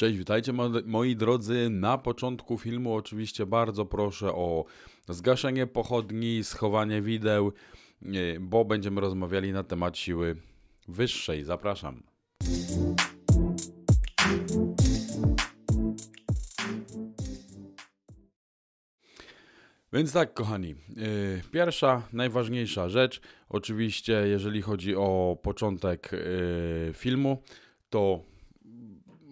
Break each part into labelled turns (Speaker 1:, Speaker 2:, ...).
Speaker 1: Cześć, witajcie moi drodzy. Na początku filmu oczywiście bardzo proszę o zgaszenie pochodni, schowanie wideł, y, bo będziemy rozmawiali na temat siły wyższej. Zapraszam. Więc tak, kochani, y, pierwsza, najważniejsza rzecz, oczywiście, jeżeli chodzi o początek y, filmu, to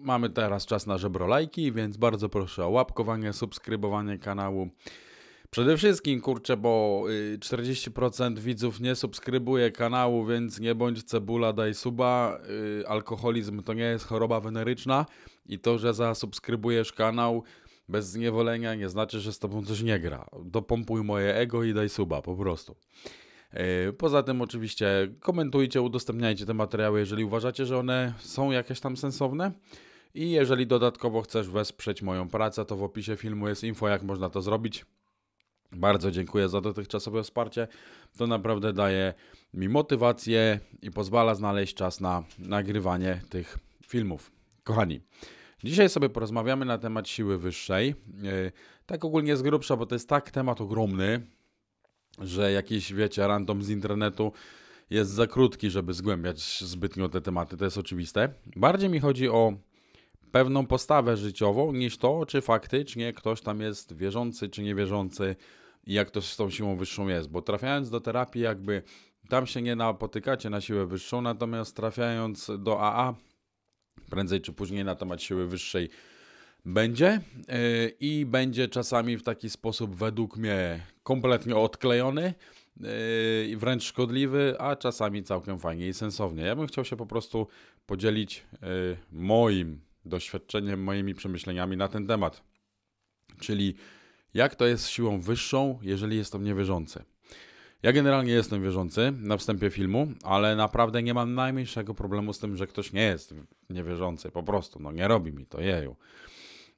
Speaker 1: Mamy teraz czas na żebro lajki, więc bardzo proszę o łapkowanie, subskrybowanie kanału. Przede wszystkim, kurczę, bo 40% y, widzów nie subskrybuje kanału, więc nie bądź cebula, daj suba. Y, alkoholizm to nie jest choroba weneryczna i to, że zasubskrybujesz kanał bez zniewolenia nie znaczy, że z tobą coś nie gra. Dopompuj moje ego i daj suba, po prostu. Y, poza tym oczywiście komentujcie, udostępniajcie te materiały, jeżeli uważacie, że one są jakieś tam sensowne. I jeżeli dodatkowo chcesz wesprzeć moją pracę, to w opisie filmu jest info, jak można to zrobić. Bardzo dziękuję za dotychczasowe wsparcie. To naprawdę daje mi motywację i pozwala znaleźć czas na nagrywanie tych filmów. Kochani, dzisiaj sobie porozmawiamy na temat siły wyższej. E, tak ogólnie z grubsza, bo to jest tak temat ogromny, że jakiś, wiecie, random z internetu jest za krótki, żeby zgłębiać zbytnio te tematy. To jest oczywiste. Bardziej mi chodzi o pewną postawę życiową niż to, czy faktycznie ktoś tam jest wierzący czy niewierzący i jak to z tą siłą wyższą jest. Bo trafiając do terapii, jakby tam się nie napotykacie na siłę wyższą, natomiast trafiając do AA, prędzej czy później na temat siły wyższej będzie y, i będzie czasami w taki sposób, według mnie, kompletnie odklejony y, i wręcz szkodliwy, a czasami całkiem fajnie i sensownie. Ja bym chciał się po prostu podzielić y, moim doświadczeniem, moimi przemyśleniami na ten temat. Czyli jak to jest siłą wyższą, jeżeli jestem niewierzący. Ja generalnie jestem wierzący na wstępie filmu, ale naprawdę nie mam najmniejszego problemu z tym, że ktoś nie jest niewierzący. Po prostu, no nie robi mi to, jeju.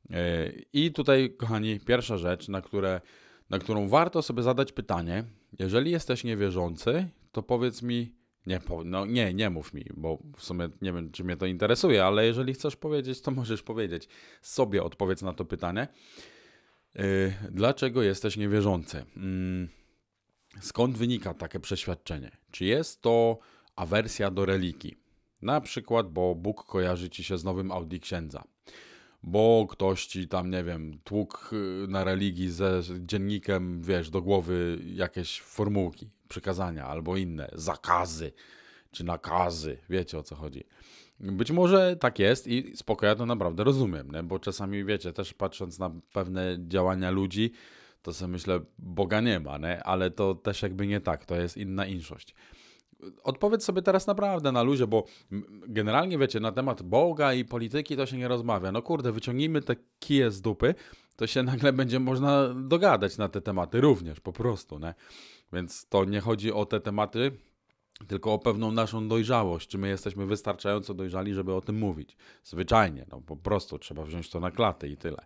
Speaker 1: E, I tutaj, kochani, pierwsza rzecz, na, które, na którą warto sobie zadać pytanie. Jeżeli jesteś niewierzący, to powiedz mi, nie, no nie, nie mów mi, bo w sumie nie wiem, czy mnie to interesuje, ale jeżeli chcesz powiedzieć, to możesz powiedzieć. Sobie odpowiedz na to pytanie. Y, dlaczego jesteś niewierzący? Mm, skąd wynika takie przeświadczenie? Czy jest to awersja do reliki, Na przykład, bo Bóg kojarzy ci się z nowym Audi księdza bo ktoś ci tam, nie wiem, tłuk y, na religii ze dziennikiem, wiesz, do głowy jakieś formułki, przykazania albo inne, zakazy czy nakazy, wiecie o co chodzi. Być może tak jest i spoko, ja to naprawdę rozumiem, nie? bo czasami, wiecie, też patrząc na pewne działania ludzi, to sobie myślę, Boga nie ma, nie? ale to też jakby nie tak, to jest inna inszość odpowiedz sobie teraz naprawdę na luzie, bo generalnie wiecie, na temat Boga i polityki to się nie rozmawia. No kurde, wyciągnijmy te kije z dupy, to się nagle będzie można dogadać na te tematy również, po prostu, nie? Więc to nie chodzi o te tematy, tylko o pewną naszą dojrzałość. Czy my jesteśmy wystarczająco dojrzali, żeby o tym mówić? Zwyczajnie, no po prostu trzeba wziąć to na klatę i tyle.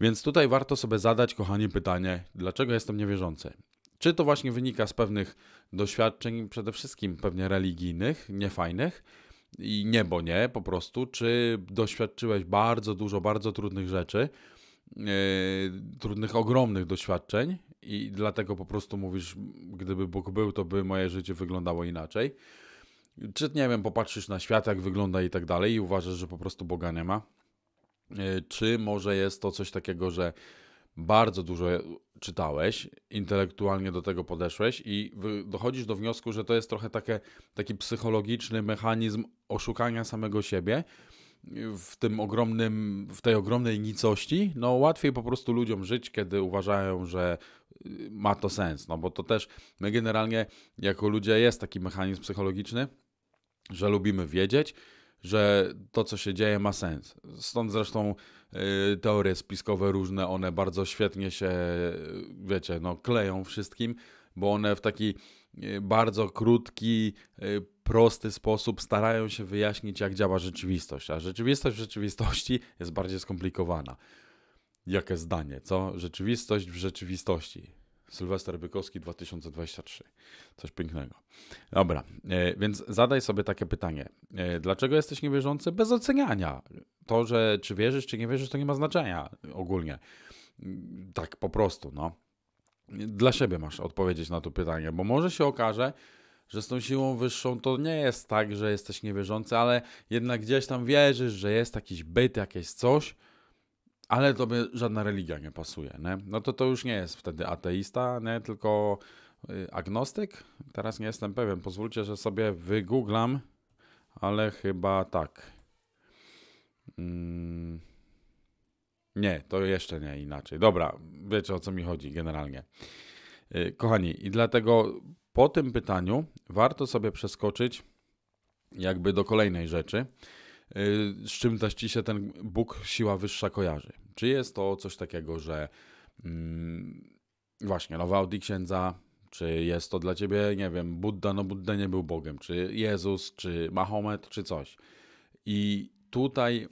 Speaker 1: Więc tutaj warto sobie zadać, kochani, pytanie, dlaczego jestem niewierzący? Czy to właśnie wynika z pewnych doświadczeń, przede wszystkim pewnie religijnych, niefajnych i nie, bo nie, po prostu, czy doświadczyłeś bardzo dużo, bardzo trudnych rzeczy, yy, trudnych, ogromnych doświadczeń i dlatego po prostu mówisz, gdyby Bóg był, to by moje życie wyglądało inaczej. Czy, nie wiem, popatrzysz na świat, jak wygląda i tak dalej i uważasz, że po prostu Boga nie ma. Yy, czy może jest to coś takiego, że bardzo dużo czytałeś, intelektualnie do tego podeszłeś i dochodzisz do wniosku, że to jest trochę takie, taki psychologiczny mechanizm oszukania samego siebie w tym ogromnym, w tej ogromnej nicości, no łatwiej po prostu ludziom żyć, kiedy uważają, że y, ma to sens, no bo to też my generalnie jako ludzie jest taki mechanizm psychologiczny, że lubimy wiedzieć, że to, co się dzieje, ma sens. Stąd zresztą Y, teorie spiskowe różne, one bardzo świetnie się, wiecie, no, kleją wszystkim, bo one w taki y, bardzo krótki, y, prosty sposób starają się wyjaśnić, jak działa rzeczywistość, a rzeczywistość w rzeczywistości jest bardziej skomplikowana. Jakie zdanie, co? Rzeczywistość w rzeczywistości. Sylwester Bykowski 2023. Coś pięknego. Dobra, e, więc zadaj sobie takie pytanie. E, dlaczego jesteś niewierzący? Bez oceniania. To, że czy wierzysz, czy nie wierzysz, to nie ma znaczenia ogólnie. Tak po prostu, no. Dla siebie masz odpowiedzieć na to pytanie, bo może się okaże, że z tą siłą wyższą to nie jest tak, że jesteś niewierzący, ale jednak gdzieś tam wierzysz, że jest jakiś byt, jakieś coś, ale to by żadna religia nie pasuje. Nie? No to to już nie jest wtedy ateista, nie? tylko y, agnostyk. Teraz nie jestem pewien. Pozwólcie, że sobie wygooglam, ale chyba tak. Mm. Nie, to jeszcze nie inaczej. Dobra, wiecie o co mi chodzi generalnie. Y, kochani, i dlatego po tym pytaniu warto sobie przeskoczyć jakby do kolejnej rzeczy. Y, z czym też ci się ten Bóg, siła wyższa kojarzy? Czy jest to coś takiego, że mm, właśnie nowe Audi księdza, czy jest to dla ciebie, nie wiem, Buddha, no Buddha nie był Bogiem, czy Jezus, czy Mahomet, czy coś. I tutaj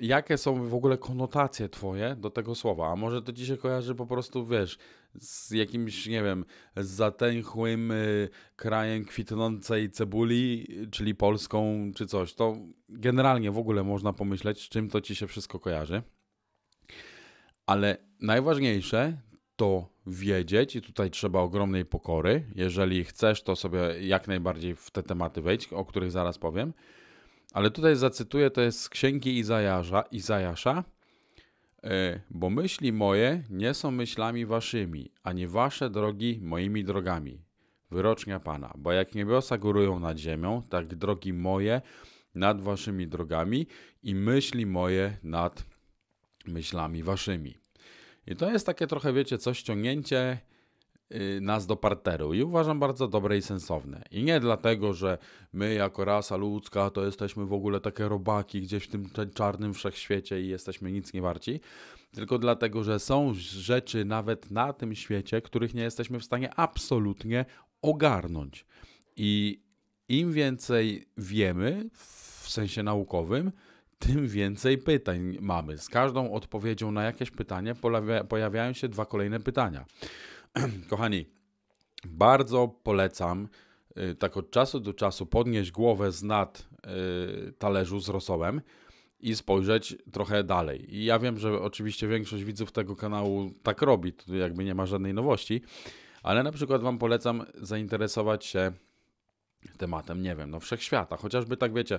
Speaker 1: jakie są w ogóle konotacje twoje do tego słowa? A może to ci się kojarzy po prostu, wiesz, z jakimś, nie wiem, zatęchłym y, krajem kwitnącej cebuli, czyli Polską czy coś. To generalnie w ogóle można pomyśleć, z czym to ci się wszystko kojarzy. Ale najważniejsze to wiedzieć i tutaj trzeba ogromnej pokory. Jeżeli chcesz, to sobie jak najbardziej w te tematy wejść, o których zaraz powiem ale tutaj zacytuję, to jest z księgi Izajarza, Izajasza. E, bo myśli moje nie są myślami waszymi, ani wasze drogi moimi drogami. Wyrocznia Pana, bo jak niebiosa górują nad ziemią, tak drogi moje nad waszymi drogami i myśli moje nad myślami waszymi. I to jest takie trochę, wiecie, coś ściągnięcie Y, nas do parteru i uważam bardzo dobre i sensowne. I nie dlatego, że my jako rasa ludzka to jesteśmy w ogóle takie robaki gdzieś w tym czarnym wszechświecie i jesteśmy nic nie warci, tylko dlatego, że są rzeczy nawet na tym świecie, których nie jesteśmy w stanie absolutnie ogarnąć. I im więcej wiemy w sensie naukowym, tym więcej pytań mamy. Z każdą odpowiedzią na jakieś pytanie pojawiają się dwa kolejne pytania. Kochani, bardzo polecam y, tak od czasu do czasu podnieść głowę z nad y, talerzu z rosołem i spojrzeć trochę dalej. I ja wiem, że oczywiście większość widzów tego kanału tak robi, tu jakby nie ma żadnej nowości, ale na przykład Wam polecam zainteresować się tematem, nie wiem, no wszechświata, chociażby tak wiecie,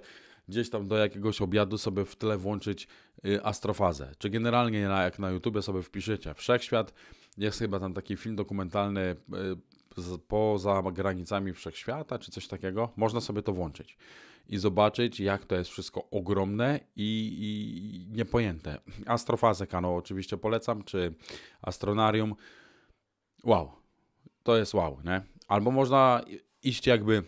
Speaker 1: gdzieś tam do jakiegoś obiadu sobie w tle włączyć y, astrofazę. Czy generalnie na, jak na YouTubie sobie wpiszecie Wszechświat, jest chyba tam taki film dokumentalny y, poza granicami wszechświata, czy coś takiego, można sobie to włączyć i zobaczyć, jak to jest wszystko ogromne i, i niepojęte. Astrofazę kanał oczywiście polecam, czy Astronarium. Wow, to jest wow, nie? Albo można iść jakby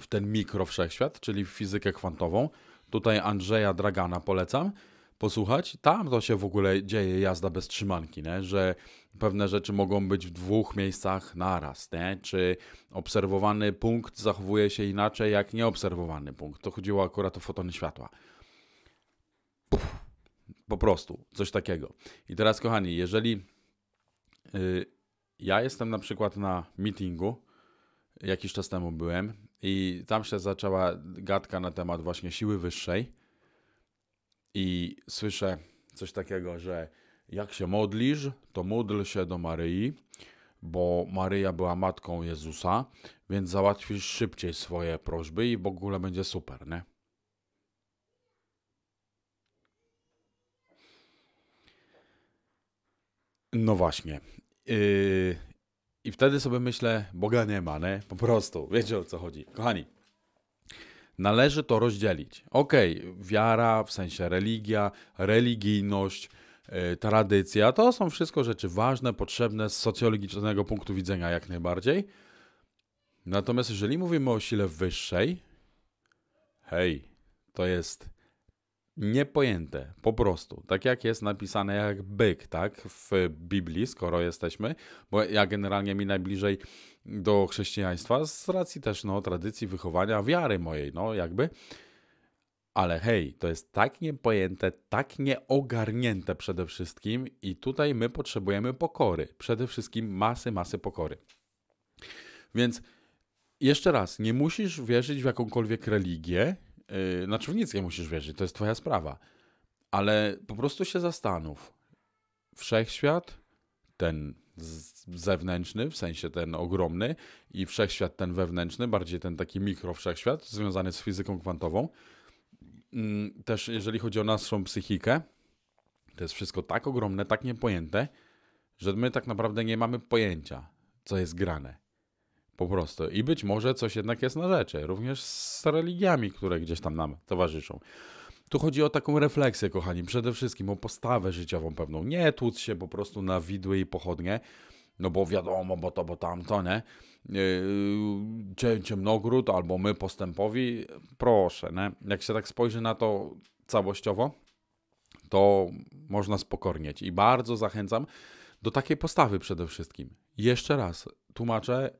Speaker 1: w ten mikrowszechświat, czyli w fizykę kwantową. Tutaj Andrzeja Dragana polecam posłuchać. Tam to się w ogóle dzieje jazda bez trzymanki, nie? że pewne rzeczy mogą być w dwóch miejscach naraz. Nie? Czy obserwowany punkt zachowuje się inaczej jak nieobserwowany punkt. To chodziło akurat o fotony światła. po prostu, coś takiego. I teraz, kochani, jeżeli yy, ja jestem na przykład na meetingu, jakiś czas temu byłem, i tam się zaczęła gadka na temat właśnie siły wyższej. I słyszę coś takiego, że jak się modlisz, to módl się do Maryi, bo Maryja była matką Jezusa, więc załatwisz szybciej swoje prośby i w ogóle będzie super, nie? No właśnie. Y, i wtedy sobie myślę, Boga nie ma, nie? Po prostu, wiecie o co chodzi. Kochani, należy to rozdzielić. Okej, okay, wiara, w sensie religia, religijność, yy, tradycja, to są wszystko rzeczy ważne, potrzebne z socjologicznego punktu widzenia jak najbardziej. Natomiast jeżeli mówimy o sile wyższej, hej, to jest niepojęte, po prostu. Tak jak jest napisane jak byk, tak, w Biblii, skoro jesteśmy, bo ja generalnie mi najbliżej do chrześcijaństwa z racji też, no, tradycji wychowania, wiary mojej, no, jakby. Ale hej, to jest tak niepojęte, tak nieogarnięte przede wszystkim i tutaj my potrzebujemy pokory. Przede wszystkim masy, masy pokory. Więc jeszcze raz, nie musisz wierzyć w jakąkolwiek religię, Yy, znaczy w nic nie musisz wierzyć, to jest twoja sprawa. Ale po prostu się zastanów. Wszechświat, ten zewnętrzny, w sensie ten ogromny i wszechświat ten wewnętrzny, bardziej ten taki mikro wszechświat związany z fizyką kwantową. Mm, też jeżeli chodzi o naszą psychikę, to jest wszystko tak ogromne, tak niepojęte, że my tak naprawdę nie mamy pojęcia, co jest grane. Po prostu. I być może coś jednak jest na rzeczy, również z religiami, które gdzieś tam nam towarzyszą. Tu chodzi o taką refleksję, kochani, przede wszystkim o postawę życiową pewną. Nie tłuc się po prostu na widły i pochodnie, no bo wiadomo, bo to, bo tamto, nie? Yy, ciemnogród albo my postępowi. Proszę, nie? Jak się tak spojrzy na to całościowo, to można spokornieć. I bardzo zachęcam do takiej postawy przede wszystkim. Jeszcze raz tłumaczę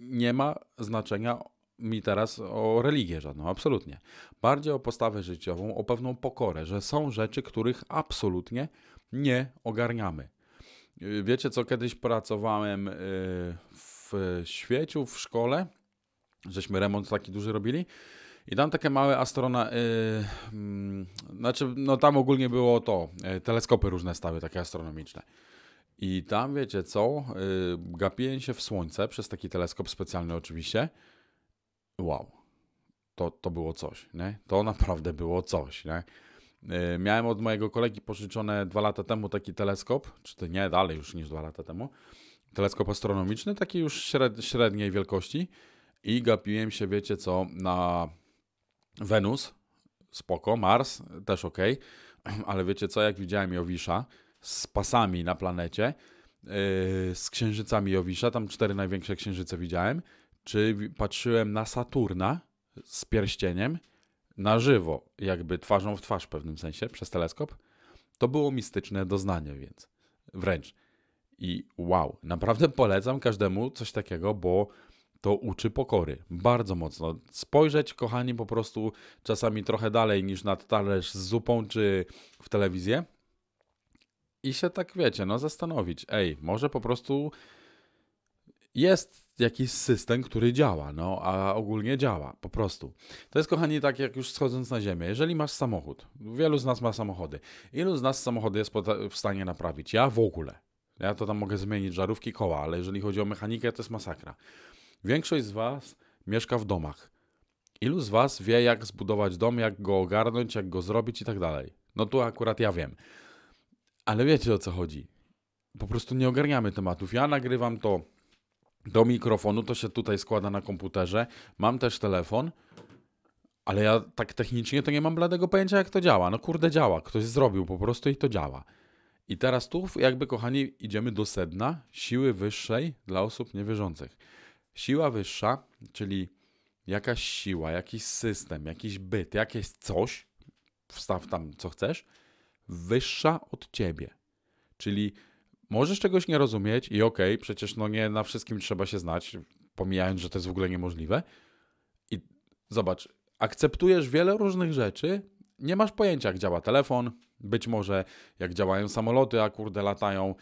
Speaker 1: nie ma znaczenia mi teraz o religię żadną, absolutnie. Bardziej o postawę życiową, o pewną pokorę, że są rzeczy, których absolutnie nie ogarniamy. Y, wiecie co, kiedyś pracowałem y, w świeciu, w szkole, żeśmy remont taki duży robili i tam takie małe astrona... Yy, znaczy, no tam ogólnie było to, y, teleskopy różne stały, takie astronomiczne. I tam wiecie co? Y, gapiłem się w słońce przez taki teleskop specjalny, oczywiście. Wow, to, to było coś, nie? To naprawdę było coś, nie? Y, miałem od mojego kolegi pożyczone dwa lata temu taki teleskop, czy to nie, dalej już niż dwa lata temu. Teleskop astronomiczny, taki już średniej wielkości. I gapiłem się, wiecie co, na Wenus, spoko, Mars, też ok, ale wiecie co, jak widziałem Jowisza, z pasami na planecie, yy, z księżycami Jowisza, tam cztery największe księżyce widziałem, czy patrzyłem na Saturna z pierścieniem na żywo, jakby twarzą w twarz w pewnym sensie, przez teleskop, to było mistyczne doznanie, więc wręcz. I wow, naprawdę polecam każdemu coś takiego, bo to uczy pokory bardzo mocno. Spojrzeć, kochani, po prostu czasami trochę dalej niż nad talerz z zupą czy w telewizję i się tak, wiecie, no zastanowić, ej, może po prostu jest jakiś system, który działa, no a ogólnie działa, po prostu. To jest, kochani, tak jak już schodząc na ziemię, jeżeli masz samochód, wielu z nas ma samochody, ilu z nas samochody jest w stanie naprawić? Ja w ogóle. Ja to tam mogę zmienić, żarówki, koła, ale jeżeli chodzi o mechanikę, to jest masakra. Większość z was mieszka w domach. Ilu z was wie, jak zbudować dom, jak go ogarnąć, jak go zrobić i tak dalej? No tu akurat ja wiem. Ale wiecie o co chodzi. Po prostu nie ogarniamy tematów. Ja nagrywam to do mikrofonu, to się tutaj składa na komputerze. Mam też telefon, ale ja tak technicznie to nie mam bladego pojęcia, jak to działa. No kurde, działa. Ktoś zrobił po prostu i to działa. I teraz tu, jakby kochani, idziemy do sedna siły wyższej dla osób niewierzących. Siła wyższa, czyli jakaś siła, jakiś system, jakiś byt, jakieś coś, wstaw tam co chcesz, wyższa od ciebie. Czyli możesz czegoś nie rozumieć i okej, okay, przecież no nie na wszystkim trzeba się znać, pomijając, że to jest w ogóle niemożliwe. I zobacz, akceptujesz wiele różnych rzeczy, nie masz pojęcia, jak działa telefon, być może jak działają samoloty, a kurde latają.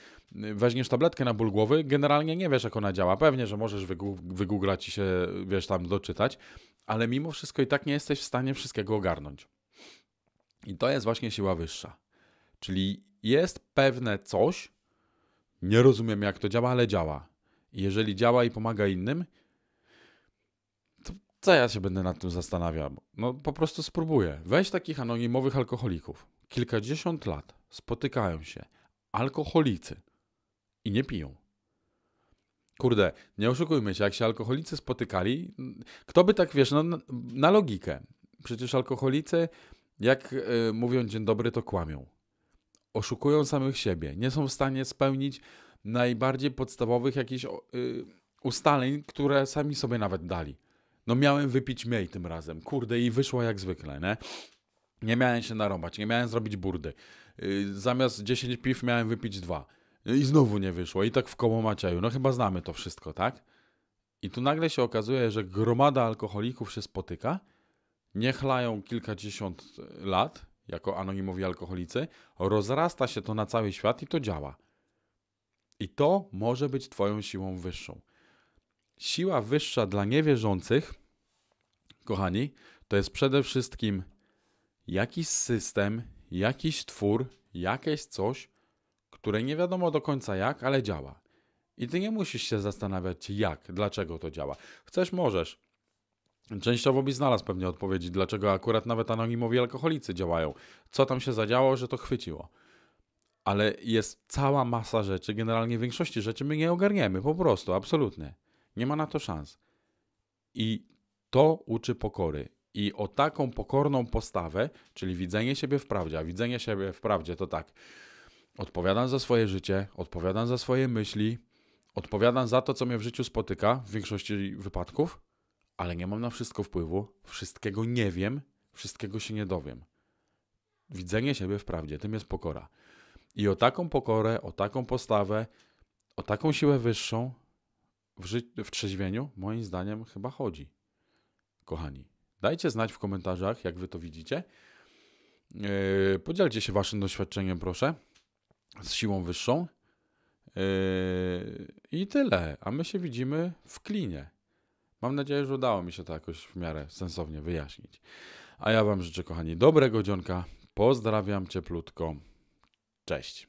Speaker 1: Weźmiesz tabletkę na ból głowy, generalnie nie wiesz, jak ona działa. Pewnie, że możesz wygooglać i się, wiesz, tam doczytać, ale mimo wszystko i tak nie jesteś w stanie wszystkiego ogarnąć. I to jest właśnie siła wyższa. Czyli jest pewne coś, nie rozumiem jak to działa, ale działa. I jeżeli działa i pomaga innym, to co ja się będę nad tym zastanawiał? No po prostu spróbuję. Weź takich anonimowych alkoholików. Kilkadziesiąt lat spotykają się alkoholicy i nie piją. Kurde, nie oszukujmy się, jak się alkoholicy spotykali, kto by tak, wiesz, no, na logikę. Przecież alkoholicy, jak y, mówią dzień dobry, to kłamią oszukują samych siebie, nie są w stanie spełnić najbardziej podstawowych jakichś y, ustaleń, które sami sobie nawet dali. No miałem wypić miej tym razem, kurde i wyszło jak zwykle, nie? Nie miałem się narąbać, nie miałem zrobić burdy. Y, zamiast 10 piw miałem wypić dwa. Y, I znowu nie wyszło. I tak w koło Macieju. No chyba znamy to wszystko, tak? I tu nagle się okazuje, że gromada alkoholików się spotyka, nie chlają kilkadziesiąt lat, jako anonimowi alkoholicy, rozrasta się to na cały świat i to działa. I to może być Twoją siłą wyższą. Siła wyższa dla niewierzących, kochani, to jest przede wszystkim jakiś system, jakiś twór, jakieś coś, które nie wiadomo do końca jak, ale działa. I ty nie musisz się zastanawiać jak, dlaczego to działa. Chcesz, możesz Częściowo byś znalazł pewnie odpowiedzi, dlaczego akurat nawet anonimowi alkoholicy działają. Co tam się zadziało, że to chwyciło. Ale jest cała masa rzeczy, generalnie większości rzeczy my nie ogarniemy, po prostu, absolutnie. Nie ma na to szans. I to uczy pokory. I o taką pokorną postawę, czyli widzenie siebie w prawdzie, a widzenie siebie w prawdzie to tak, odpowiadam za swoje życie, odpowiadam za swoje myśli, odpowiadam za to, co mnie w życiu spotyka w większości wypadków, ale nie mam na wszystko wpływu, wszystkiego nie wiem, wszystkiego się nie dowiem. Widzenie siebie w prawdzie, tym jest pokora. I o taką pokorę, o taką postawę, o taką siłę wyższą w, ży- w trzeźwieniu, moim zdaniem, chyba chodzi. Kochani, dajcie znać w komentarzach, jak wy to widzicie. Yy, podzielcie się waszym doświadczeniem, proszę, z siłą wyższą. Yy, I tyle. A my się widzimy w klinie. Mam nadzieję, że udało mi się to jakoś w miarę sensownie wyjaśnić. A ja Wam życzę, kochani, dobrego dzionka. Pozdrawiam cieplutko. Cześć.